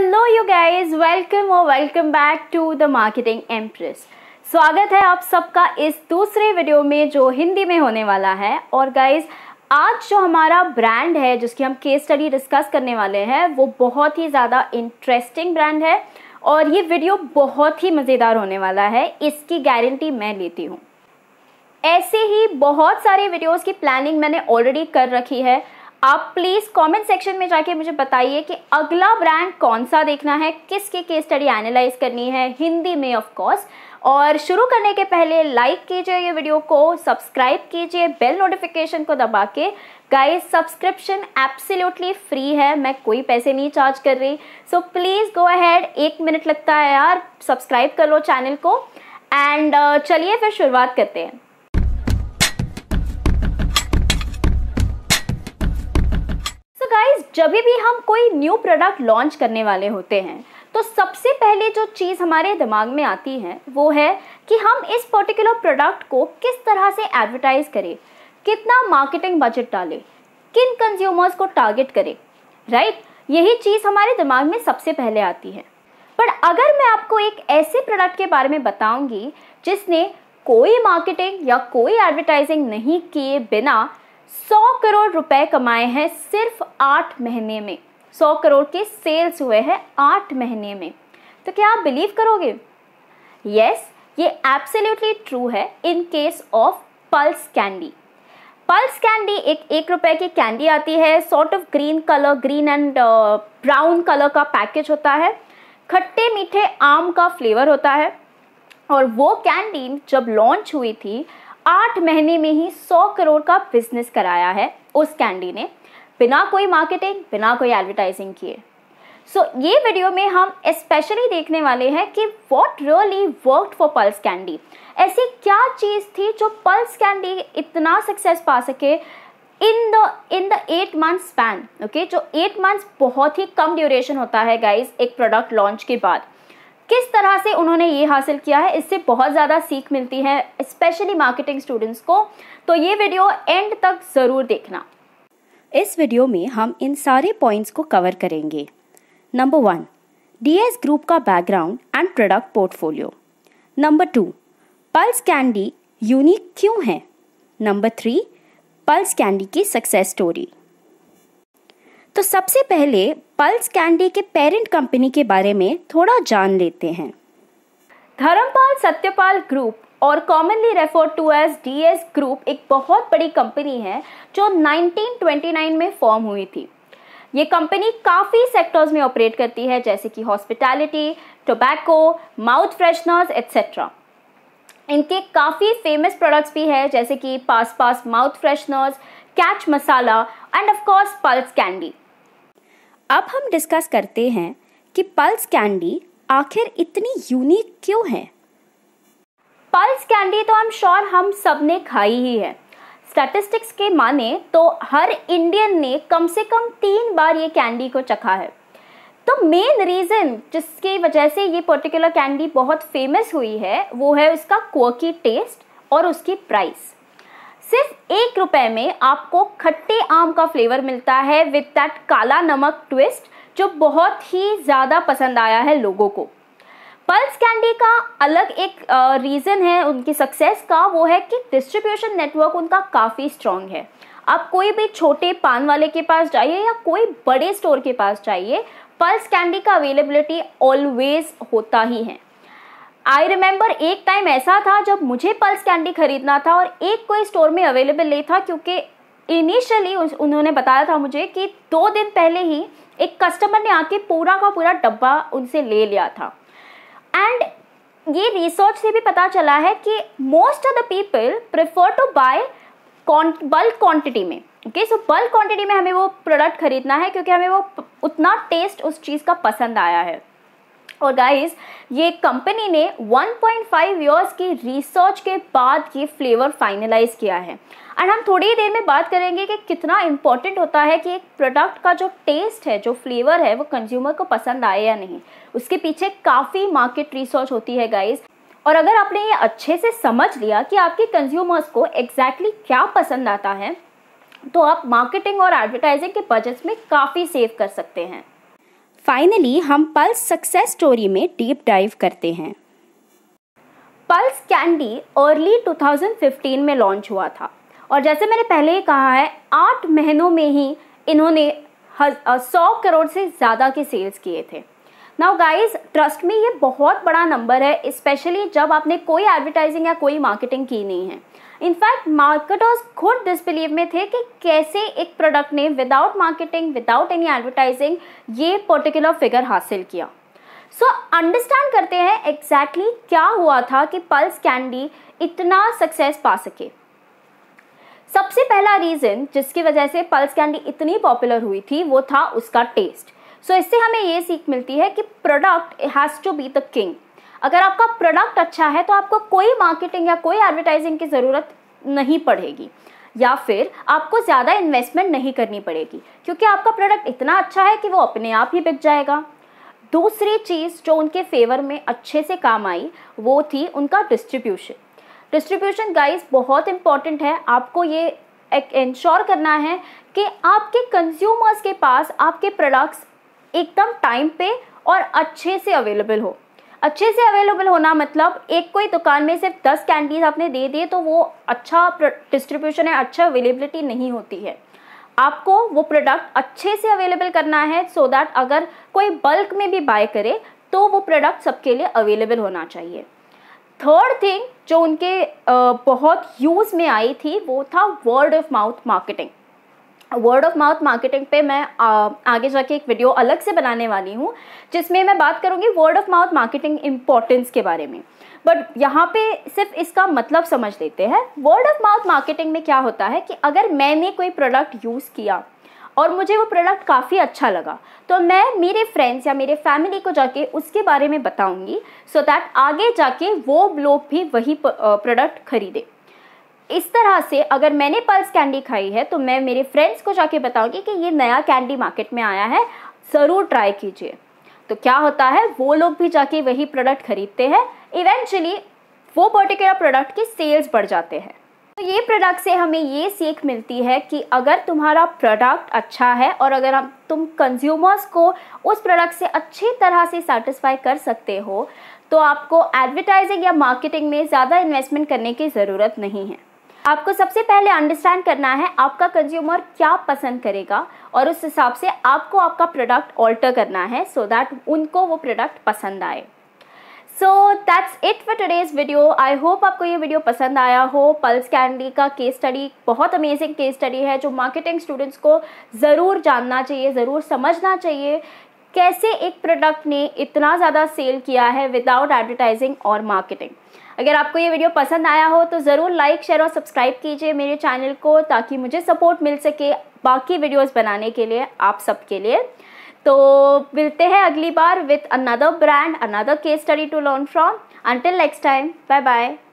hello you guys welcome और welcome back to the marketing empress स्वागत है आप सबका इस दूसरे वीडियो में जो हिंदी में होने वाला है और गाइस आज जो हमारा ब्रांड है जिसकी हम केस स्टडी डिस्कस करने वाले हैं वो बहुत ही ज़्यादा इंटरेस्टिंग ब्रांड है और ये वीडियो बहुत ही मज़ेदार होने वाला है इसकी गारंटी मैं लेती हूँ ऐसे ही बहुत सारे वीडियोज की प्लानिंग मैंने ऑलरेडी कर रखी है आप प्लीज़ कमेंट सेक्शन में जाके मुझे बताइए कि अगला ब्रांड कौन सा देखना है किसकी केस स्टडी एनालाइज करनी है हिंदी में ऑफ कोर्स और शुरू करने के पहले लाइक कीजिए ये वीडियो को सब्सक्राइब कीजिए बेल नोटिफिकेशन को दबा के गाइस सब्सक्रिप्शन एब्सोल्युटली फ्री है मैं कोई पैसे नहीं चार्ज कर रही सो प्लीज़ गो अहेड एक मिनट लगता है यार सब्सक्राइब कर लो चैनल को एंड uh, चलिए फिर शुरुआत करते हैं गाइस जब भी हम कोई न्यू प्रोडक्ट लॉन्च करने वाले होते हैं तो सबसे पहले जो चीज़ हमारे दिमाग में आती है वो है कि हम इस पर्टिकुलर प्रोडक्ट को किस तरह से एडवर्टाइज करें कितना मार्केटिंग बजट डालें किन कंज्यूमर्स को टारगेट करें राइट यही चीज़ हमारे दिमाग में सबसे पहले आती है पर अगर मैं आपको एक ऐसे प्रोडक्ट के बारे में बताऊंगी जिसने कोई मार्केटिंग या कोई एडवर्टाइजिंग नहीं किए बिना सौ करोड़ रुपए कमाए हैं सिर्फ आठ महीने में सौ करोड़ के सेल्स हुए हैं आठ महीने में तो क्या आप बिलीव करोगे यस yes, ये एब्सोल्युटली ट्रू है in case of Pulse candy Pulse candy एक एक रुपए की कैंडी आती है sort of green colour green and brown colour का पैकेज होता है खट्टे मीठे आम का फ्लेवर होता है और वो कैंडी जब लॉन्च हुई थी आठ महीने में ही सौ करोड़ का बिजनेस कराया है उस कैंडी ने बिना कोई मार्केटिंग बिना कोई एडवर्टाइजिंग किए सो so, ये वीडियो में हम स्पेशली देखने वाले हैं कि what really work for Pulse candy ऐसी क्या चीज़ थी जो पल्स कैंडी इतना सक्सेस पा सके in the in the eight month span okay जो एट मंथ्स बहुत ही कम ड्यूरेशन होता है गाइज एक प्रोडक्ट लॉन्च के बाद किस तरह से उन्होंने ये हासिल किया है इससे बहुत ज़्यादा सीख मिलती है स्पेशली मार्केटिंग स्टूडेंट्स को तो ये वीडियो एंड तक ज़रूर देखना इस वीडियो में हम इन सारे पॉइंट्स को कवर करेंगे नंबर वन डीएस ग्रुप का background and product portfolio number two pulse candy unique क्यों है नंबर थ्री पल्स कैंडी की सक्सेस स्टोरी तो सबसे पहले पल्स कैंडी के पेरेंट कंपनी के बारे में थोड़ा जान लेते हैं धर्मपाल सत्यपाल ग्रुप और commonly refer to as D S group एक बहुत बड़ी कंपनी है जो 1929 में फॉर्म हुई थी ये कंपनी काफ़ी सेक्टर्स में ऑपरेट करती है जैसे कि hospitality tobacco mouth fresheners etcetera इनके काफ़ी फेमस प्रोडक्ट्स भी है जैसे कि Pass Pass mouth fresheners Catch masala and of course Pulse candy अब हम डिस्कस करते हैं कि पल्स कैंडी आखिर इतनी यूनिक क्यों है पल्स कैंडी तो आई एम श्योर हम सब ने खाई ही है स्टैटिस्टिक्स के माने तो हर इंडियन ने कम से कम तीन बार ये कैंडी को चखा है तो मेन रीज़न जिसकी वजह से ये पर्टिकुलर कैंडी बहुत फेमस हुई है वो है उसका क्वर्की टेस्ट और उसकी प्राइस सिर्फ एक रुपए में आपको खट्टे आम का फ्लेवर मिलता है विद दैट काला नमक ट्विस्ट जो बहुत ही ज़्यादा पसंद आया है लोगों को पल्स कैंडी का अलग एक रीज़न है उनकी सक्सेस का वो है कि डिस्ट्रीब्यूशन नेटवर्क उनका काफ़ी स्ट्रॉन्ग है आप कोई भी छोटे पान वाले के पास जाइए या कोई बड़े स्टोर के पास जाइए पल्स कैंडी का अवेलेबिलिटी ऑलवेज होता ही है आई रिमेम्बर एक टाइम ऐसा था जब मुझे पल्स कैंडी खरीदना था और एक कोई स्टोर में अवेलेबल नहीं था क्योंकि इनिशियली उन्होंने बताया था मुझे कि दो दिन पहले ही एक कस्टमर ने आके पूरा का पूरा डब्बा उनसे ले लिया था एंड ये रिसर्च से भी पता चला है कि most of the people prefer to buy bulk quantity में ओके सो बल्क क्वांटिटी में हमें वो प्रोडक्ट खरीदना है क्योंकि हमें वो उतना टेस्ट उस चीज़ का पसंद आया है और गाइस ये कंपनी ने 1.5 इयर्स की रिसर्च के बाद ये फ्लेवर फाइनलाइज किया है एंड हम थोड़ी देर में बात करेंगे कि कितना इम्पॉर्टेंट होता है कि एक प्रोडक्ट का जो टेस्ट है जो फ्लेवर है वो कंज्यूमर को पसंद आए या नहीं उसके पीछे काफ़ी मार्केट रिसर्च होती है गाइज और अगर आपने ये अच्छे से समझ लिया कि आपके कंज्यूमर्स को एग्जैक्टली exactly क्या पसंद आता है तो आप मार्केटिंग और एडवर्टाइजिंग के बजट्स में काफ़ी सेव कर सकते हैं फाइनली हम पल्स सक्सेस स्टोरी में डीप डाइव करते हैं पल्स कैंडी अर्ली 2015 में लॉन्च हुआ था और जैसे मैंने पहले ही कहा है आठ महीनों में ही इन्होंने सौ करोड़ से ज़्यादा के सेल्स किए थे नाउ गाइज ट्रस्ट में ये बहुत बड़ा नंबर है स्पेशली जब आपने कोई एडवर्टाइजिंग या कोई मार्केटिंग की नहीं है इनफैक्ट मार्केटर्स खुद डिसबिलीव में थे कि कैसे एक प्रोडक्ट ने without marketing without any advertising ये पर्टिकुलर फिगर हासिल किया सो so, अंडरस्टैंड करते हैं एग्जैक्टली exactly क्या हुआ था कि पल्स कैंडी इतना सक्सेस पा सके सबसे पहला रीज़न जिसकी वजह से पल्स कैंडी इतनी पॉपुलर हुई थी वो था उसका टेस्ट सो so, इससे हमें ये सीख मिलती है कि product has to be the king अगर आपका प्रोडक्ट अच्छा है तो आपको कोई मार्केटिंग या कोई एडवर्टाइजिंग की ज़रूरत नहीं पड़ेगी या फिर आपको ज़्यादा इन्वेस्टमेंट नहीं करनी पड़ेगी क्योंकि आपका प्रोडक्ट इतना अच्छा है कि वो अपने आप ही बिक जाएगा दूसरी चीज़ जो उनके फेवर में अच्छे से काम आई वो थी उनका डिस्ट्रीब्यूशन डिस्ट्रीब्यूशन गाइस बहुत इंपॉर्टेंट है आपको ये इंश्योर करना है कि आपके कंज्यूमर्स के पास आपके प्रोडक्ट्स एकदम टाइम पे और अच्छे से अवेलेबल हो अच्छे से अवेलेबल होना मतलब एक कोई दुकान में सिर्फ दस कैंडीज आपने दे दिए तो वो अच्छा डिस्ट्रीब्यूशन है अच्छा अवेलेबिलिटी नहीं होती है आपको वो प्रोडक्ट अच्छे से अवेलेबल करना है सो so दैट अगर कोई बल्क में भी बाय करे तो वो प्रोडक्ट सबके लिए अवेलेबल होना चाहिए थर्ड थिंग जो उनके बहुत यूज़ में आई थी वो था word of mouth marketing word of mouth marketing पे मैं आ, आगे जाके एक वीडियो अलग से बनाने वाली हूँ जिसमें मैं बात करूँगी word of mouth marketing importance के बारे में बट यहाँ पे सिर्फ इसका मतलब समझ लेते हैं वर्ड ऑफ माउथ मार्केटिंग में क्या होता है कि अगर मैंने कोई प्रोडक्ट यूज़ किया और मुझे वो प्रोडक्ट काफ़ी अच्छा लगा तो मैं मेरे फ्रेंड्स या मेरे फैमिली को जाके उसके बारे में बताऊँगी सो so दैट आगे जाके वो लोग भी वही प्रोडक्ट खरीदें इस तरह से अगर मैंने पल्स कैंडी खाई है तो मैं मेरे फ्रेंड्स को जाके बताऊंगी कि ये नया कैंडी मार्केट में आया है ज़रूर ट्राई कीजिए तो क्या होता है वो लोग भी जाके वही प्रोडक्ट खरीदते हैं इवेंचुअली वो पर्टिकुलर प्रोडक्ट की सेल्स बढ़ जाते हैं तो ये प्रोडक्ट से हमें ये सीख मिलती है कि अगर तुम्हारा प्रोडक्ट अच्छा है और अगर आप तुम कंज्यूमर्स को उस प्रोडक्ट से अच्छी तरह से सेटिस्फाई कर सकते हो तो आपको एडवर्टाइजिंग या मार्केटिंग में ज़्यादा इन्वेस्टमेंट करने की ज़रूरत नहीं है आपको सबसे पहले अंडरस्टैंड करना है आपका कंज्यूमर क्या पसंद करेगा और उस हिसाब से आपको आपका प्रोडक्ट ऑल्टर करना है सो so दैट उनको वो प्रोडक्ट पसंद आए so that's it for today's video I hope आपको ये वीडियो पसंद आया हो पल्स कैंडी का केस स्टडी बहुत अमेजिंग केस स्टडी है जो मार्केटिंग स्टूडेंट्स को ज़रूर जानना चाहिए ज़रूर समझना चाहिए कैसे एक प्रोडक्ट ने इतना ज़्यादा सेल किया है विदाउट एडवर्टाइजिंग और मार्केटिंग अगर आपको ये वीडियो पसंद आया हो तो ज़रूर लाइक शेयर और सब्सक्राइब कीजिए मेरे चैनल को ताकि मुझे सपोर्ट मिल सके बाकी वीडियोस बनाने के लिए आप सबके लिए तो मिलते हैं अगली बार with another brand another case study to learn from until next time bye bye